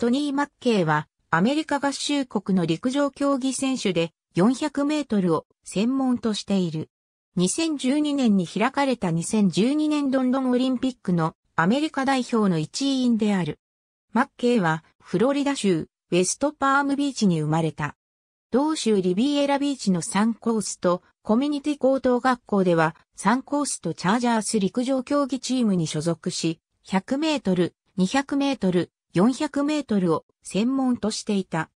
トニー・マッケイは、アメリカ合衆国の陸上競技選手で、400メートルを専門としている。2012年に開かれた2012年ロンドンオリンピックのアメリカ代表の一員である。マッケイは、フロリダ州、ウェストパームビーチに生まれた。同州リビエラビーチの3コースと、コミュニティ高等学校では、3コースとチャージャース陸上競技チームに所属し、100メートル、200メートル、400メートルを専門としていた。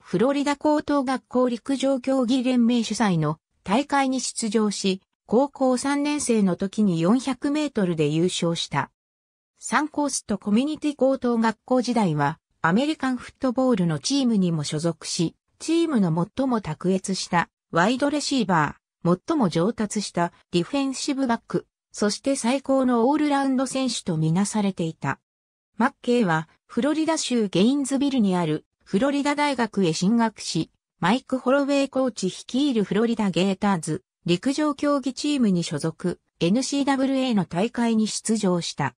フロリダ高等学校陸上競技連盟主催の大会に出場し、高校3年生の時に400メートルで優勝した。サンコースとコミュニティ高等学校時代は、アメリカンフットボールのチームにも所属し、チームの最も卓越したワイドレシーバー、最も上達したディフェンシブバック、そして最高のオールラウンド選手とみなされていた。マッケイは、フロリダ州ゲインズビルにある、フロリダ大学へ進学し、マイク・ホロウェイコーチ率いるフロリダ・ゲーターズ、陸上競技チームに所属、n c w a の大会に出場した。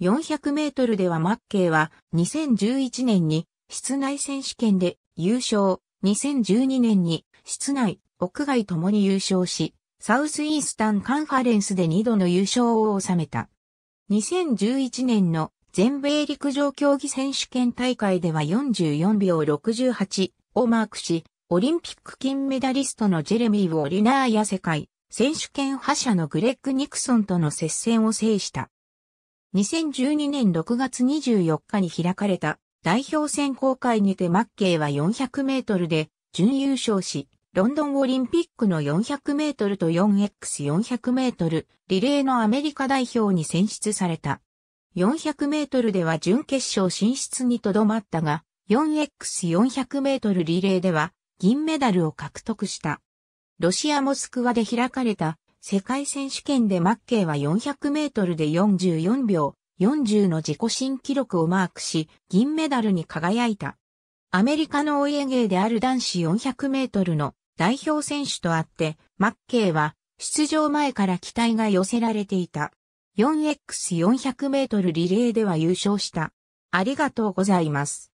400メートルではマッケイは、2011年に、室内選手権で優勝、2012年に、室内、屋外ともに優勝し、サウスイースタンカンファレンスで2度の優勝を収めた。2011年の全米陸上競技選手権大会では44秒68をマークし、オリンピック金メダリストのジェレミー・ウォリナーや世界選手権覇者のグレッグ・ニクソンとの接戦を制した。2012年6月24日に開かれた代表選考会にてマッケイは400メートルで準優勝し、ロンドンオリンピックの400メートルと 4x400 メートルリレーのアメリカ代表に選出された。400メートルでは準決勝進出にとどまったが、4x400 メートルリレーでは銀メダルを獲得した。ロシアモスクワで開かれた世界選手権でマッケイは400メートルで44秒40の自己新記録をマークし、銀メダルに輝いた。アメリカのお家芸である男子400メートルの代表選手とあって、マッケイは出場前から期待が寄せられていた。4x400 メートルリレーでは優勝した。ありがとうございます。